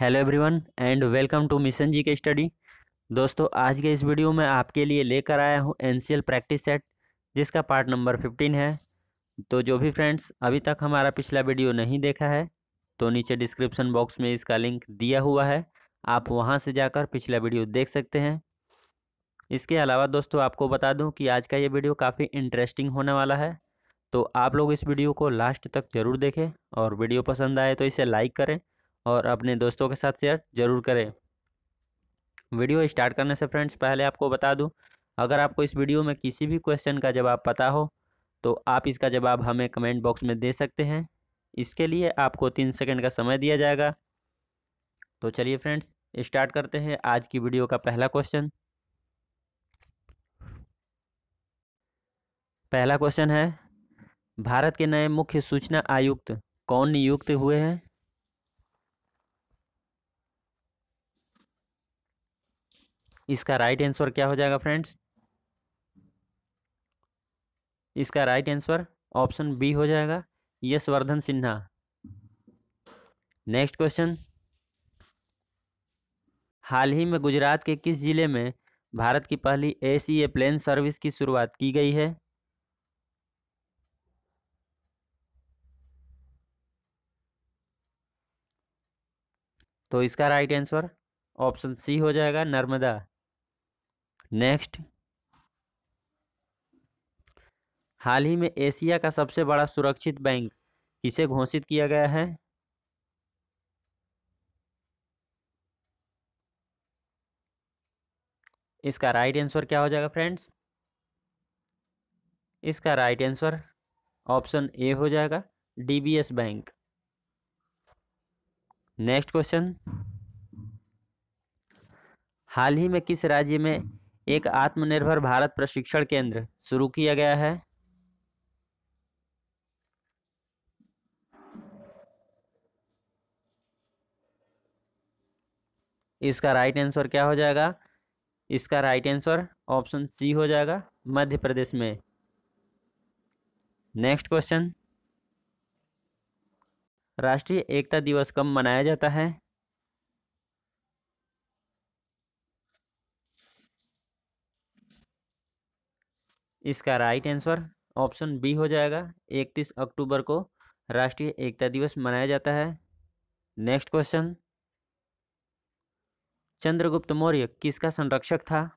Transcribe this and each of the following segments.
hello everyone and welcome to mission G K study दोस्तों आज के इस वीडियो में आपके लिए लेकर आया हूँ एनसीएल प्रैक्टिस सेट जिसका पार्ट नंबर फिफ्टीन है तो जो भी फ्रेंड्स अभी तक हमारा पिछला वीडियो नहीं देखा है तो नीचे डिस्क्रिप्शन बॉक्स में इसका लिंक दिया हुआ है आप वहाँ से जाकर पिछला वीडियो देख सकते हैं इसके अलावा दोस्तों आपको बता दूँ कि आज का ये वीडियो काफ़ी इंटरेस्टिंग होने वाला है तो आप लोग इस वीडियो को लास्ट तक ज़रूर देखें और वीडियो पसंद आए तो इसे लाइक करें और अपने दोस्तों के साथ शेयर ज़रूर करें वीडियो स्टार्ट करने से फ्रेंड्स पहले आपको बता दूं अगर आपको इस वीडियो में किसी भी क्वेश्चन का जवाब पता हो तो आप इसका जवाब हमें कमेंट बॉक्स में दे सकते हैं इसके लिए आपको तीन सेकंड का समय दिया जाएगा तो चलिए फ्रेंड्स स्टार्ट करते हैं आज की वीडियो का पहला क्वेश्चन पहला क्वेश्चन है भारत के नए मुख्य सूचना आयुक्त कौन नियुक्त हुए हैं इसका राइट आंसर क्या हो जाएगा फ्रेंड्स इसका राइट आंसर ऑप्शन बी हो जाएगा यशवर्धन सिन्हा नेक्स्ट क्वेश्चन हाल ही में गुजरात के किस जिले में भारत की पहली ए सी ए प्लेन सर्विस की शुरुआत की गई है तो इसका राइट आंसर ऑप्शन सी हो जाएगा नर्मदा नेक्स्ट हाल ही में एशिया का सबसे बड़ा सुरक्षित बैंक किसे घोषित किया गया है इसका राइट आंसर क्या हो जाएगा फ्रेंड्स इसका राइट आंसर ऑप्शन ए हो जाएगा डीबीएस बैंक नेक्स्ट क्वेश्चन हाल ही में किस राज्य में एक आत्मनिर्भर भारत प्रशिक्षण केंद्र शुरू किया गया है इसका राइट आंसर क्या हो जाएगा इसका राइट आंसर ऑप्शन सी हो जाएगा मध्य प्रदेश में नेक्स्ट क्वेश्चन राष्ट्रीय एकता दिवस कब मनाया जाता है इसका राइट आंसर ऑप्शन बी हो जाएगा इकतीस अक्टूबर को राष्ट्रीय एकता दिवस मनाया जाता है नेक्स्ट क्वेश्चन चंद्रगुप्त मौर्य किसका संरक्षक था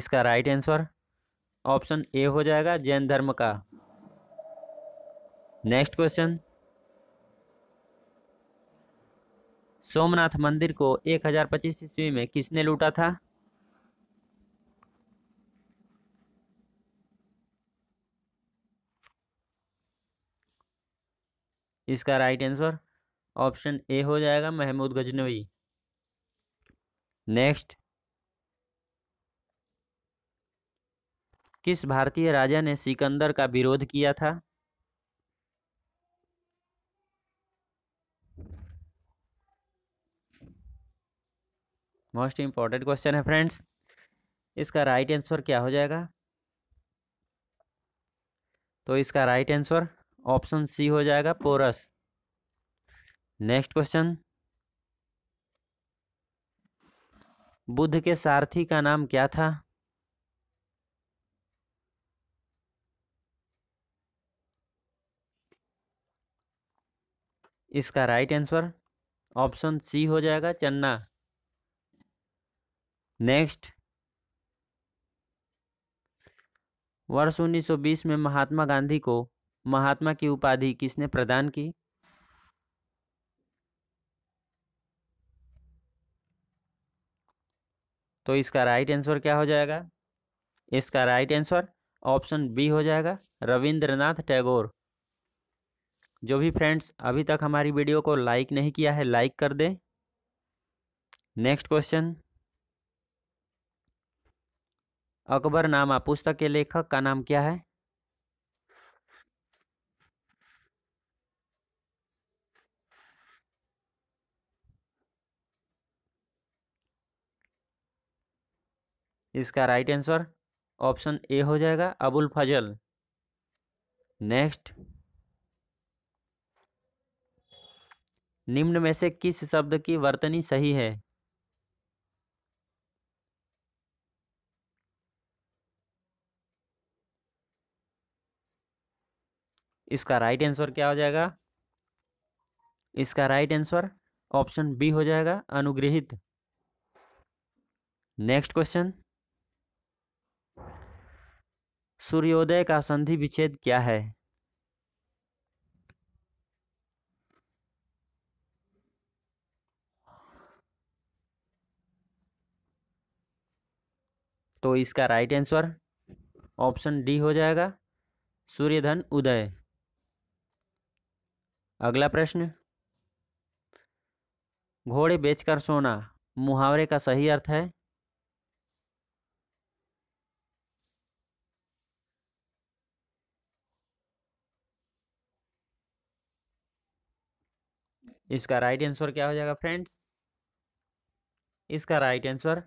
इसका राइट आंसर ऑप्शन ए हो जाएगा जैन धर्म का नेक्स्ट क्वेश्चन सोमनाथ मंदिर को 1025 ईस्वी में किसने लूटा था इसका राइट आंसर ऑप्शन ए हो जाएगा महमूद गजनवी नेक्स्ट किस भारतीय राजा ने सिकंदर का विरोध किया था मोस्ट इम्पॉर्टेंट क्वेश्चन है फ्रेंड्स इसका राइट right आंसर क्या हो जाएगा तो इसका राइट आंसर ऑप्शन सी हो जाएगा पोरस नेक्स्ट क्वेश्चन बुद्ध के सारथी का नाम क्या था इसका राइट आंसर ऑप्शन सी हो जाएगा चन्ना नेक्स्ट वर्ष 1920 में महात्मा गांधी को महात्मा की उपाधि किसने प्रदान की तो इसका राइट आंसर क्या हो जाएगा इसका राइट आंसर ऑप्शन बी हो जाएगा रविंद्रनाथ टैगोर जो भी फ्रेंड्स अभी तक हमारी वीडियो को लाइक नहीं किया है लाइक कर दें नेक्स्ट क्वेश्चन अकबर नामा पुस्तक के लेखक का नाम क्या है इसका राइट आंसर ऑप्शन ए हो जाएगा अबुल फजल नेक्स्ट निम्न में से किस शब्द की वर्तनी सही है इसका राइट आंसर क्या हो जाएगा इसका राइट आंसर ऑप्शन बी हो जाएगा अनुग्रहित नेक्स्ट क्वेश्चन सूर्योदय का संधि विच्छेद क्या है तो इसका राइट आंसर ऑप्शन डी हो जाएगा सूर्यधन उदय अगला प्रश्न घोड़े बेचकर सोना मुहावरे का सही अर्थ है इसका राइट आंसर क्या हो जाएगा फ्रेंड्स इसका राइट आंसर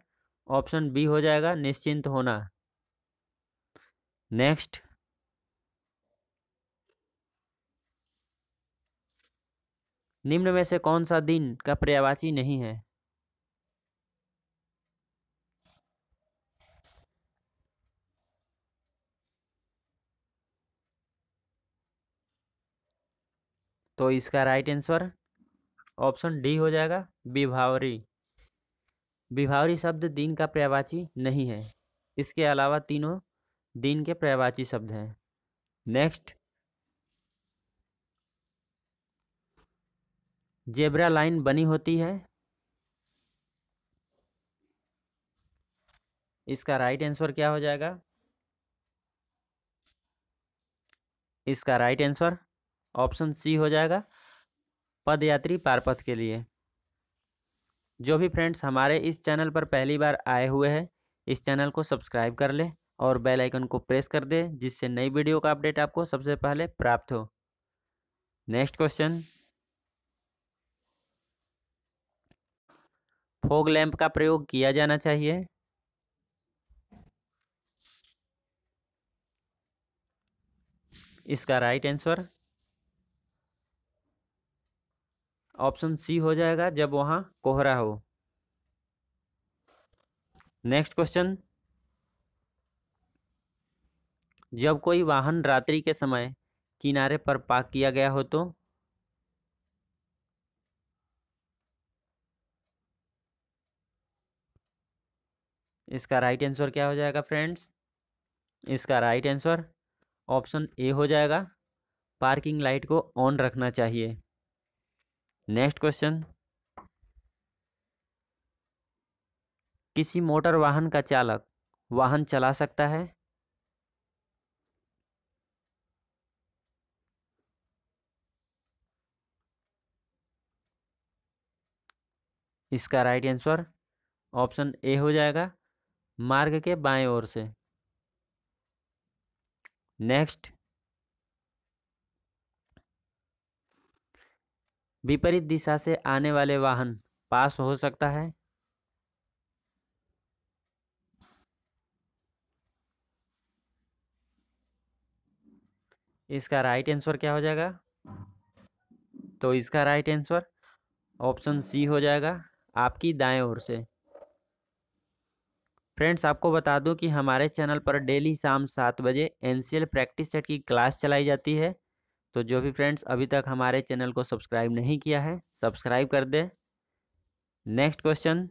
ऑप्शन बी हो जाएगा निश्चिंत होना नेक्स्ट निम्न में से कौन सा दिन का पर्यायवाची नहीं है तो इसका राइट आंसर ऑप्शन डी हो जाएगा विभावरी विभावरी शब्द दिन का पर्यायवाची नहीं है इसके अलावा तीनों दिन के पर्यायवाची शब्द हैं नेक्स्ट जेबरा लाइन बनी होती है इसका राइट आंसर क्या हो जाएगा इसका राइट आंसर ऑप्शन सी हो जाएगा पदयात्री पारपथ के लिए जो भी फ्रेंड्स हमारे इस चैनल पर पहली बार आए हुए हैं इस चैनल को सब्सक्राइब कर ले और बेल आइकन को प्रेस कर दे जिससे नई वीडियो का अपडेट आपको सबसे पहले प्राप्त हो नेक्स्ट क्वेश्चन फोग लैंप का प्रयोग किया जाना चाहिए इसका राइट आंसर ऑप्शन सी हो जाएगा जब वहां कोहरा हो नेक्स्ट क्वेश्चन जब कोई वाहन रात्रि के समय किनारे पर पार्क किया गया हो तो इसका राइट आंसर क्या हो जाएगा फ्रेंड्स इसका राइट आंसर ऑप्शन ए हो जाएगा पार्किंग लाइट को ऑन रखना चाहिए नेक्स्ट क्वेश्चन किसी मोटर वाहन का चालक वाहन चला सकता है इसका राइट आंसर ऑप्शन ए हो जाएगा मार्ग के बाएं ओर से नेक्स्ट विपरीत दिशा से आने वाले वाहन पास हो सकता है इसका राइट आंसर क्या हो जाएगा तो इसका राइट आंसर ऑप्शन सी हो जाएगा आपकी दाएं ओर से फ्रेंड्स आपको बता दूं कि हमारे चैनल पर डेली शाम सात बजे एन प्रैक्टिस सेट की क्लास चलाई जाती है तो जो भी फ्रेंड्स अभी तक हमारे चैनल को सब्सक्राइब नहीं किया है सब्सक्राइब कर दे नेक्स्ट क्वेश्चन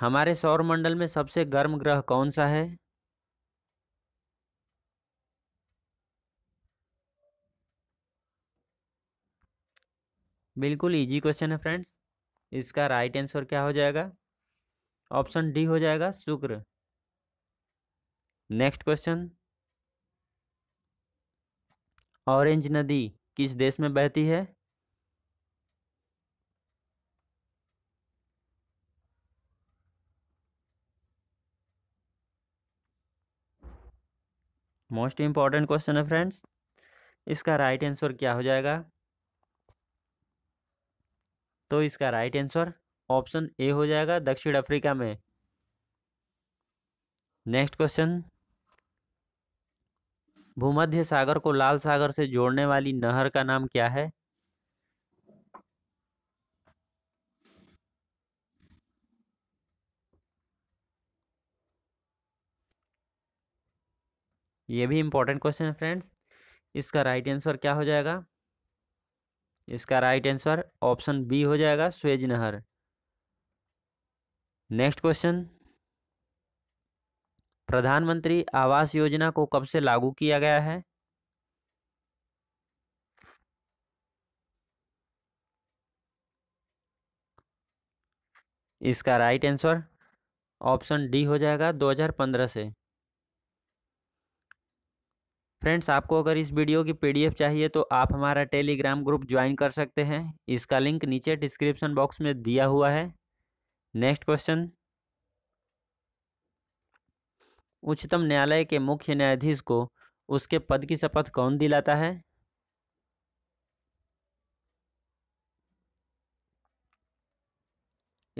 हमारे सौरमंडल में सबसे गर्म ग्रह कौन सा है बिल्कुल इजी क्वेश्चन है फ्रेंड्स इसका राइट आंसर क्या हो जाएगा ऑप्शन डी हो जाएगा शुक्र नेक्स्ट क्वेश्चन ऑरेंज नदी किस देश में बहती है मोस्ट इंपॉर्टेंट क्वेश्चन है फ्रेंड्स इसका राइट right आंसर क्या हो जाएगा तो इसका राइट आंसर ऑप्शन ए हो जाएगा दक्षिण अफ्रीका में नेक्स्ट क्वेश्चन भूमध्य सागर को लाल सागर से जोड़ने वाली नहर का नाम क्या है यह भी इंपॉर्टेंट क्वेश्चन है फ्रेंड्स इसका राइट आंसर क्या हो जाएगा इसका राइट आंसर ऑप्शन बी हो जाएगा स्वेज नहर नेक्स्ट क्वेश्चन प्रधानमंत्री आवास योजना को कब से लागू किया गया है इसका राइट आंसर ऑप्शन डी हो जाएगा 2015 से फ्रेंड्स आपको अगर इस वीडियो की पीडीएफ चाहिए तो आप हमारा टेलीग्राम ग्रुप ज्वाइन कर सकते हैं इसका लिंक नीचे डिस्क्रिप्शन बॉक्स में दिया हुआ है नेक्स्ट क्वेश्चन उच्चतम न्यायालय के मुख्य न्यायाधीश को उसके पद की शपथ कौन दिलाता है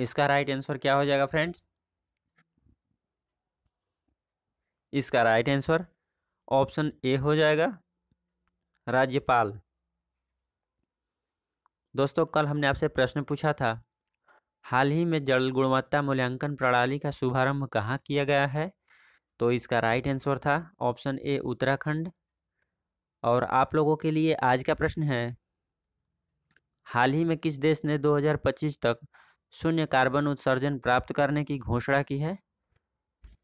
इसका राइट आंसर क्या हो जाएगा फ्रेंड्स इसका राइट आंसर ऑप्शन ए हो जाएगा राज्यपाल दोस्तों कल हमने आपसे प्रश्न पूछा था हाल ही में जल गुणवत्ता मूल्यांकन प्रणाली का शुभारंभ कहाँ किया गया है तो इसका राइट आंसर था ऑप्शन ए उत्तराखंड और आप लोगों के लिए आज का प्रश्न है हाल ही में किस देश ने 2025 तक शून्य कार्बन उत्सर्जन प्राप्त करने की घोषणा की है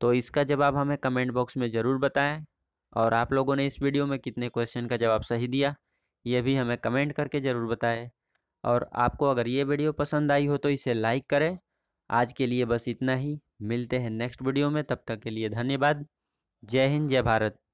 तो इसका जवाब हमें कमेंट बॉक्स में ज़रूर बताएं और आप लोगों ने इस वीडियो में कितने क्वेश्चन का जवाब सही दिया ये भी हमें कमेंट करके ज़रूर बताएं और आपको अगर ये वीडियो पसंद आई हो तो इसे लाइक करें आज के लिए बस इतना ही मिलते हैं नेक्स्ट वीडियो में तब तक के लिए धन्यवाद जय हिंद जय भारत